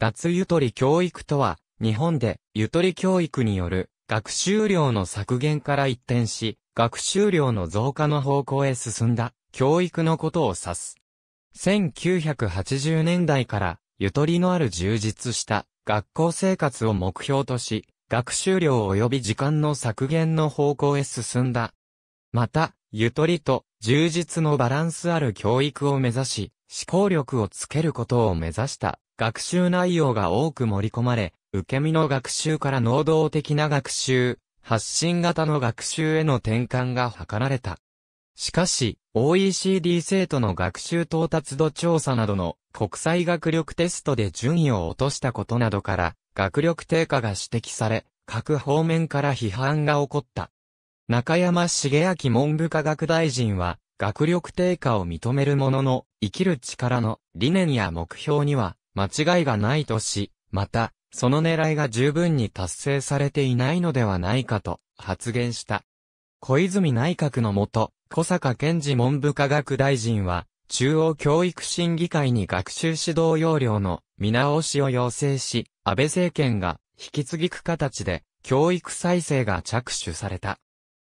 脱ゆとり教育とは、日本で、ゆとり教育による、学習量の削減から一転し、学習量の増加の方向へ進んだ、教育のことを指す。1980年代から、ゆとりのある充実した、学校生活を目標とし、学習量及び時間の削減の方向へ進んだ。また、ゆとりと充実のバランスある教育を目指し、思考力をつけることを目指した学習内容が多く盛り込まれ、受け身の学習から能動的な学習、発信型の学習への転換が図られた。しかし、OECD 生徒の学習到達度調査などの国際学力テストで順位を落としたことなどから、学力低下が指摘され、各方面から批判が起こった。中山茂明文部科学大臣は、学力低下を認めるものの、生きる力の理念や目標には、間違いがないとし、また、その狙いが十分に達成されていないのではないかと発言した。小泉内閣のもと、小坂健治文部科学大臣は、中央教育審議会に学習指導要領の見直しを要請し、安倍政権が引き継ぎく形で教育再生が着手された。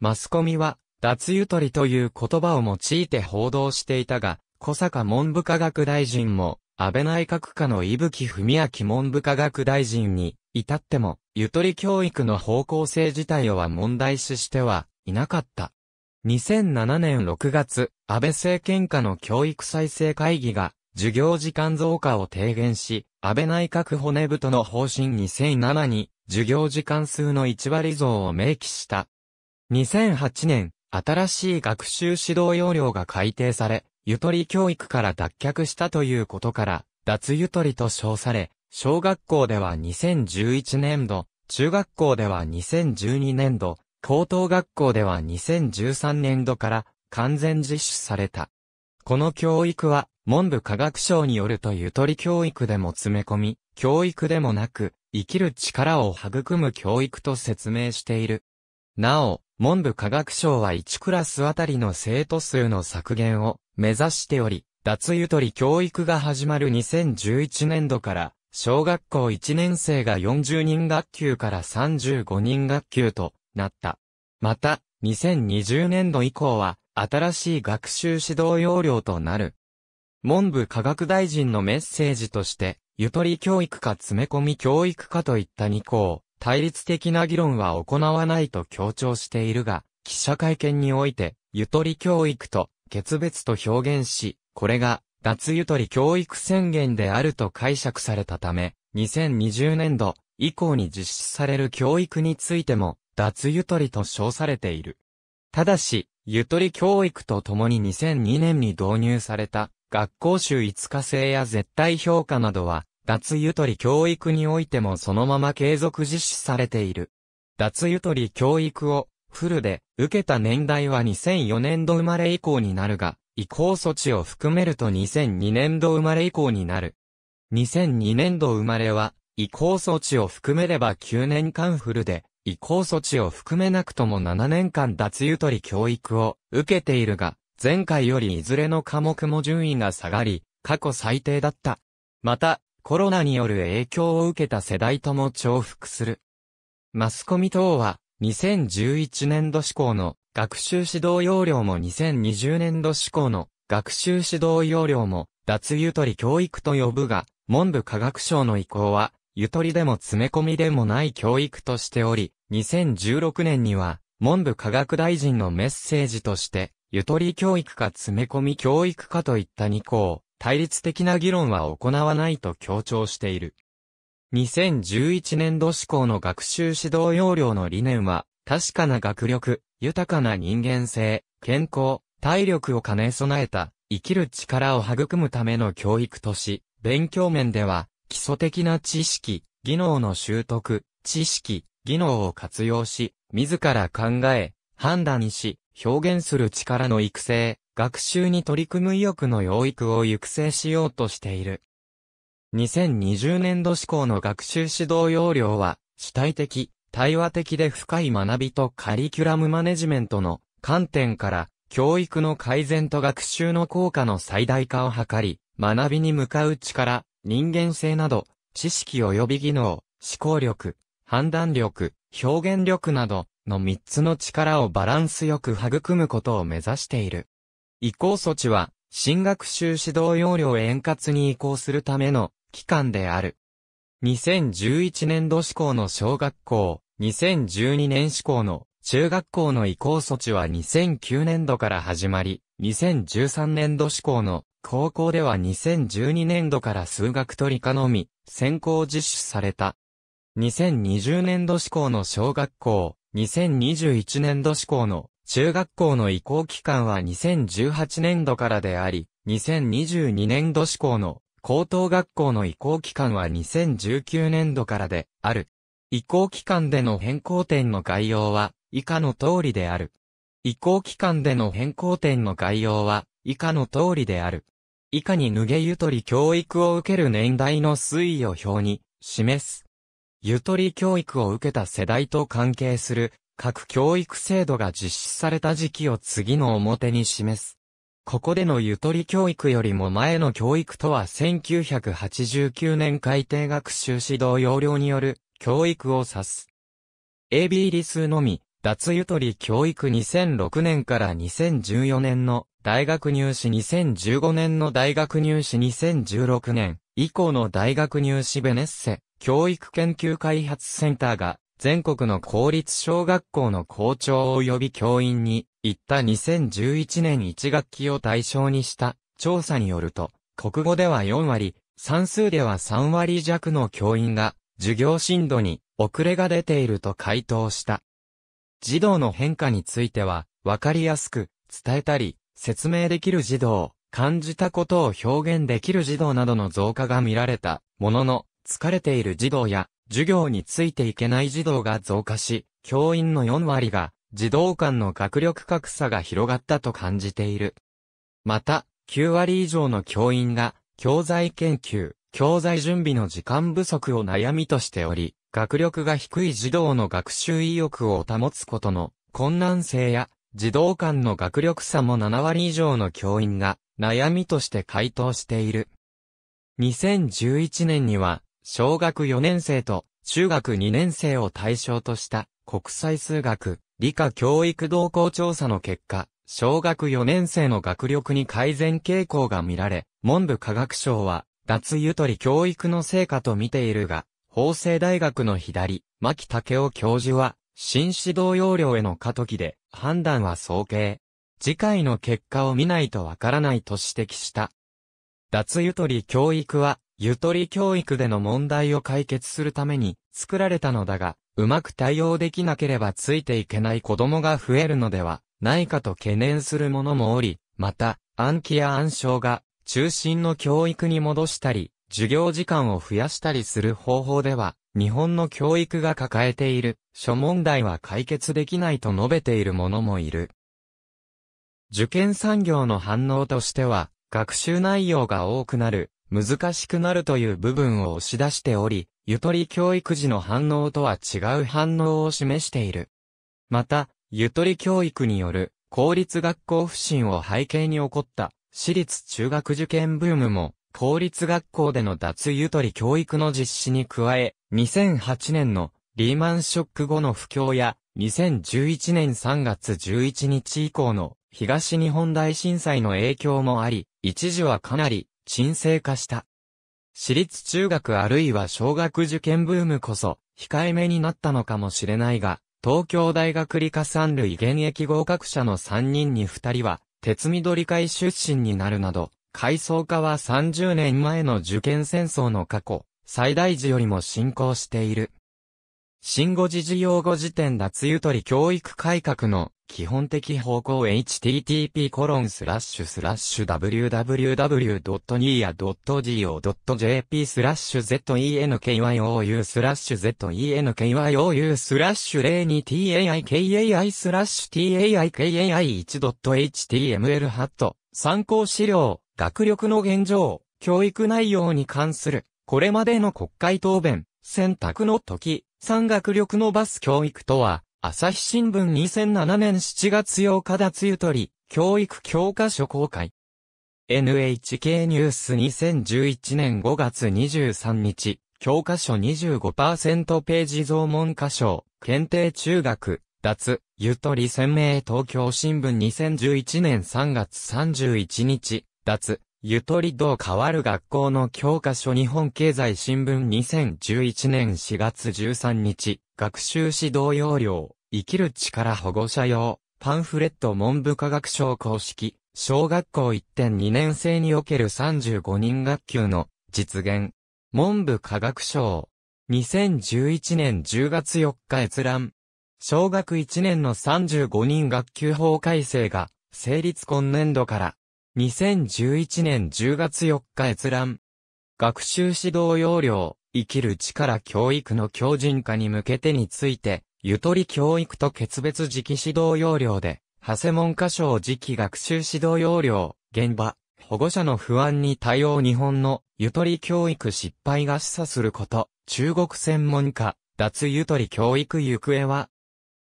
マスコミは脱ゆとりという言葉を用いて報道していたが、小坂文部科学大臣も安倍内閣下の伊吹文明文部科学大臣に、至っても、ゆとり教育の方向性自体は問題視してはいなかった。2007年6月、安倍政権下の教育再生会議が、授業時間増加を提言し、安倍内閣骨太の方針2007に、授業時間数の1割増を明記した。2008年、新しい学習指導要領が改定され、ゆとり教育から脱却したということから、脱ゆとりと称され、小学校では2011年度、中学校では2012年度、高等学校では2013年度から完全実施された。この教育は、文部科学省によるとゆとり教育でも詰め込み、教育でもなく、生きる力を育む教育と説明している。なお、文部科学省は1クラスあたりの生徒数の削減を目指しており、脱ゆとり教育が始まる2011年度から、小学校1年生が40人学級から35人学級となった。また、2020年度以降は、新しい学習指導要領となる。文部科学大臣のメッセージとして、ゆとり教育か詰め込み教育かといった2項、対立的な議論は行わないと強調しているが、記者会見において、ゆとり教育と決別と表現し、これが脱ゆとり教育宣言であると解釈されたため、2020年度以降に実施される教育についても、脱ゆとりと称されている。ただし、ゆとり教育とともに2002年に導入された、学校週5日制や絶対評価などは、脱ゆとり教育においてもそのまま継続実施されている。脱ゆとり教育をフルで受けた年代は2004年度生まれ以降になるが、移行措置を含めると2002年度生まれ以降になる。2002年度生まれは、移行措置を含めれば9年間フルで、移行措置を含めなくとも7年間脱ゆとり教育を受けているが、前回よりいずれの科目も順位が下がり、過去最低だった。また、コロナによる影響を受けた世代とも重複する。マスコミ等は、2011年度志向の学習指導要領も2020年度志向の学習指導要領も脱ゆとり教育と呼ぶが、文部科学省の意向は、ゆとりでも詰め込みでもない教育としており、2016年には、文部科学大臣のメッセージとして、ゆとり教育か詰め込み教育かといった2項、対立的な議論は行わないと強調している。2011年度志向の学習指導要領の理念は、確かな学力、豊かな人間性、健康、体力を兼ね備えた、生きる力を育むための教育とし、勉強面では、基礎的な知識、技能の習得、知識、技能を活用し、自ら考え、判断し、表現する力の育成、学習に取り組む意欲の養育を育成しようとしている。2020年度志向の学習指導要領は、主体的、対話的で深い学びとカリキュラムマネジメントの観点から、教育の改善と学習の効果の最大化を図り、学びに向かう力、人間性など、知識及び技能、思考力、判断力、表現力などの3つの力をバランスよく育むことを目指している。移行措置は、新学習指導要領を円滑に移行するための期間である。2011年度施行の小学校、2012年施行の中学校の移行措置は2009年度から始まり、2013年度施行の高校では2012年度から数学取り科のみ先行実施された。2020年度施行の小学校、2021年度施行の中学校の移行期間は2018年度からであり、2022年度志向の高等学校の移行期間は2019年度からである。移行期間での変更点の概要は以下の通りである。移行期間での変更点の概要は以下の通りである。以下に脱げゆとり教育を受ける年代の推移を表に示す。ゆとり教育を受けた世代と関係する各教育制度が実施された時期を次の表に示す。ここでのゆとり教育よりも前の教育とは1989年改定学習指導要領による教育を指す。AB 理数のみ、脱ゆとり教育2006年から2014年の大学入試2015年の大学入試2016年以降の大学入試ベネッセ教育研究開発センターが全国の公立小学校の校長及び教員に、行った2011年1学期を対象にした調査によると、国語では4割、算数では3割弱の教員が、授業進度に遅れが出ていると回答した。児童の変化については、わかりやすく伝えたり、説明できる児童、感じたことを表現できる児童などの増加が見られたものの、疲れている児童や授業についていけない児童が増加し、教員の4割が、児童間の学力格差が広がったと感じている。また、9割以上の教員が、教材研究、教材準備の時間不足を悩みとしており、学力が低い児童の学習意欲を保つことの困難性や、児童間の学力差も7割以上の教員が悩みとして回答している。2011年には小学4年生と中学2年生を対象とした国際数学理科教育動向調査の結果、小学4年生の学力に改善傾向が見られ、文部科学省は脱ゆとり教育の成果と見ているが、法政大学の左、牧武夫教授は、新指導要領への過渡期で、判断は早計。次回の結果を見ないとわからないと指摘した。脱ゆとり教育は、ゆとり教育での問題を解決するために作られたのだが、うまく対応できなければついていけない子供が増えるのではないかと懸念する者もおり、また、暗記や暗唱が中心の教育に戻したり、授業時間を増やしたりする方法では、日本の教育が抱えている諸問題は解決できないと述べている者もいる。受験産業の反応としては、学習内容が多くなる難しくなるという部分を押し出しており、ゆとり教育時の反応とは違う反応を示している。また、ゆとり教育による公立学校不振を背景に起こった私立中学受験ブームも、公立学校での脱ゆとり教育の実施に加え、2008年のリーマンショック後の不況や、2011年3月11日以降の東日本大震災の影響もあり、一時はかなり沈静化した。私立中学あるいは小学受験ブームこそ、控えめになったのかもしれないが、東京大学理科三類現役合格者の3人に2人は、鉄緑会出身になるなど、階層化は30年前の受験戦争の過去、最大時よりも進行している。新語時事用語辞典脱ゆとり教育改革の基本的方向 h t t p w w w n i a g o j p スラッシュ z e n k y o u スラッシュ zenkyouu スラッシュ 02taikai スラッシュ taikai1.html ハット参考資料学力の現状教育内容に関するこれまでの国会答弁選択の時、産学力のバス教育とは、朝日新聞2007年7月8日脱ゆとり、教育教科書公開。NHK ニュース2011年5月23日、教科書25%ページ増文科省、検定中学、脱、ゆとり鮮明東京新聞2011年3月31日、脱、ゆとりどう変わる学校の教科書日本経済新聞2011年4月13日、学習指導要領、生きる力保護者用、パンフレット文部科学省公式、小学校1.2年生における35人学級の実現。文部科学省。2011年10月4日閲覧。小学1年の35人学級法改正が成立今年度から2011年10月4日閲覧。学習指導要領、生きる力教育の強靭化に向けてについて、ゆとり教育と決別時期指導要領で、長谷文科省時期学習指導要領、現場、保護者の不安に対応日本のゆとり教育失敗が示唆すること、中国専門家、脱ゆとり教育行方は、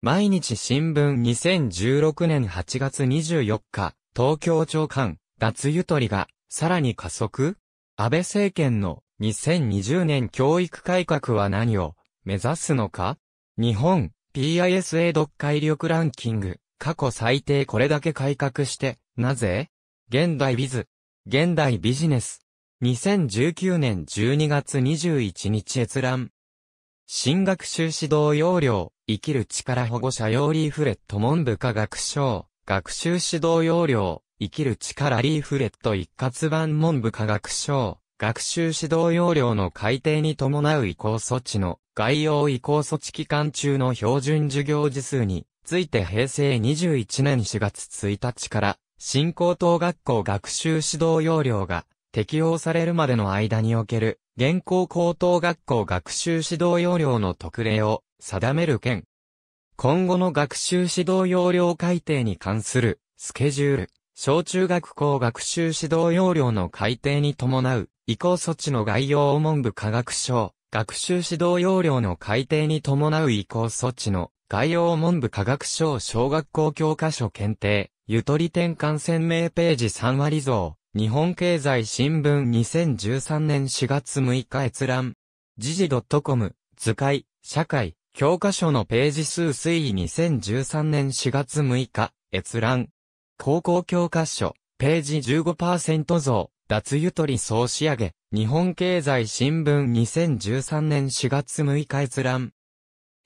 毎日新聞2016年8月24日、東京長官、脱ゆとりが、さらに加速安倍政権の2020年教育改革は何を目指すのか日本 PISA 読解力ランキング過去最低これだけ改革してなぜ現代ビズ現代ビジネス2019年12月21日閲覧新学習指導要領生きる力保護者用リーフレット文部科学省学習指導要領、生きる力リーフレット一括版文部科学省、学習指導要領の改定に伴う移行措置の概要移行措置期間中の標準授業時数について平成21年4月1日から新高等学校学習指導要領が適用されるまでの間における現行高等学校学習指導要領の特例を定める件今後の学習指導要領改定に関するスケジュール、小中学校学習指導要領の改定に伴う移行措置の概要を文部科学省、学習指導要領の改定に伴う移行措置の概要を文部科学省小学校教科書検定、ゆとり転換鮮明ページ3割増、日本経済新聞2013年4月6日閲覧、時事 .com、図解、社会、教科書のページ数推移2013年4月6日、閲覧。高校教科書、ページ15%増、脱ゆとり総仕上げ、日本経済新聞2013年4月6日閲覧。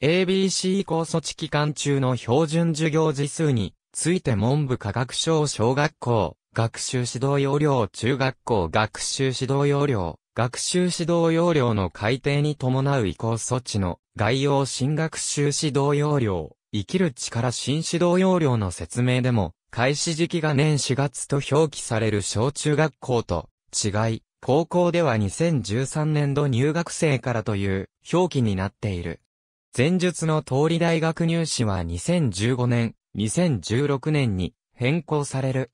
ABC 移行措置期間中の標準授業時数について文部科学省小学校、学習指導要領中学校学習指導要領、学習指導要領の改定に伴う移行措置の概要新学習指導要領、生きる力新指導要領の説明でも、開始時期が年4月と表記される小中学校と違い、高校では2013年度入学生からという表記になっている。前述の通り大学入試は2015年、2016年に変更される。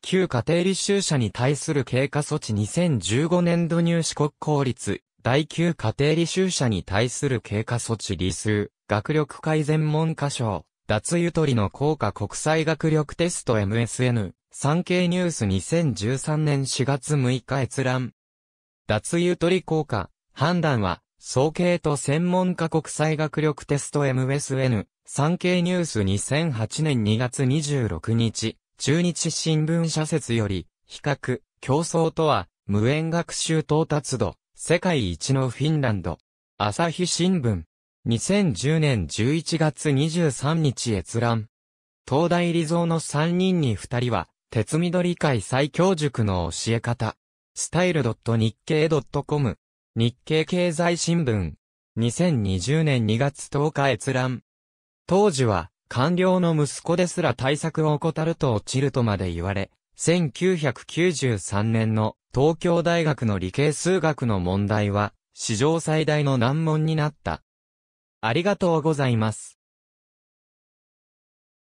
旧家庭履修者に対する経過措置2015年度入試国公立第9家庭履修者に対する経過措置理数、学力改善文科省、脱ゆとりの効果国際学力テスト MSN、産経ニュース2013年4月6日閲覧。脱ゆとり効果、判断は、総計と専門家国際学力テスト MSN、産経ニュース2008年2月26日、中日新聞社説より、比較、競争とは、無縁学習到達度、世界一のフィンランド。朝日新聞。2010年11月23日閲覧。東大理想の3人に2人は、鉄緑会最強塾の教え方。スタイル日経 .com。日経経済新聞。2020年2月10日閲覧。当時は、官僚の息子ですら対策を怠ると落ちるとまで言われ、1993年の東京大学の理系数学の問題は、史上最大の難問になった。ありがとうございます。